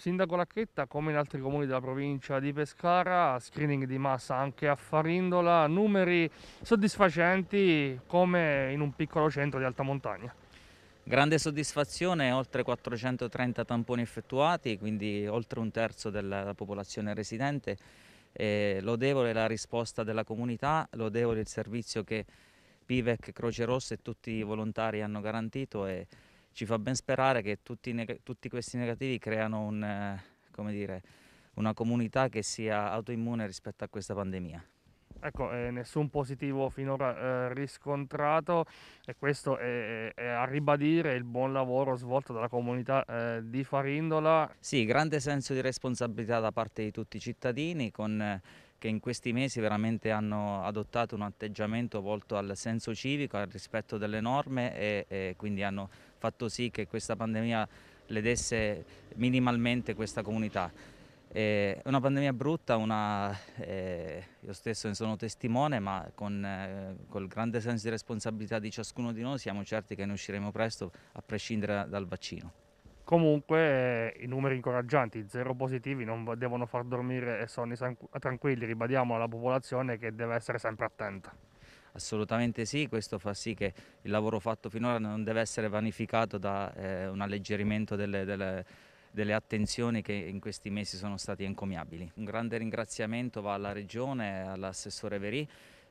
Sindaco Lacchetta, come in altri comuni della provincia di Pescara, screening di massa anche a Farindola, numeri soddisfacenti come in un piccolo centro di alta montagna. Grande soddisfazione, oltre 430 tamponi effettuati, quindi oltre un terzo della popolazione residente. Eh, lodevole la risposta della comunità, lodevole il servizio che Pivec, Croce Rossa e tutti i volontari hanno garantito. E, ci fa ben sperare che tutti, tutti questi negativi creano un, dire, una comunità che sia autoimmune rispetto a questa pandemia. Ecco, eh, nessun positivo finora eh, riscontrato e questo è, è, a ribadire il buon lavoro svolto dalla comunità eh, di Farindola. Sì, grande senso di responsabilità da parte di tutti i cittadini con che in questi mesi veramente hanno adottato un atteggiamento volto al senso civico, al rispetto delle norme e, e quindi hanno fatto sì che questa pandemia le desse minimalmente questa comunità. È una pandemia brutta, una, eh, io stesso ne sono testimone, ma con eh, col grande senso di responsabilità di ciascuno di noi siamo certi che ne usciremo presto, a prescindere dal vaccino comunque eh, i numeri incoraggianti, zero positivi, non devono far dormire sonni eh, tranquilli, ribadiamo alla popolazione che deve essere sempre attenta. Assolutamente sì, questo fa sì che il lavoro fatto finora non deve essere vanificato da eh, un alleggerimento delle, delle, delle attenzioni che in questi mesi sono state encomiabili. Un grande ringraziamento va alla Regione, all'assessore Verì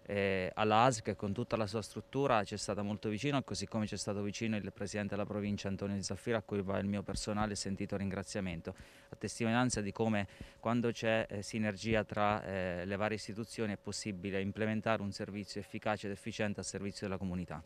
eh, alla ASI con tutta la sua struttura ci è stata molto vicino, così come ci è stato vicino il Presidente della Provincia Antonio Zaffiro a cui va il mio personale sentito ringraziamento, a testimonianza di come quando c'è eh, sinergia tra eh, le varie istituzioni è possibile implementare un servizio efficace ed efficiente a servizio della comunità.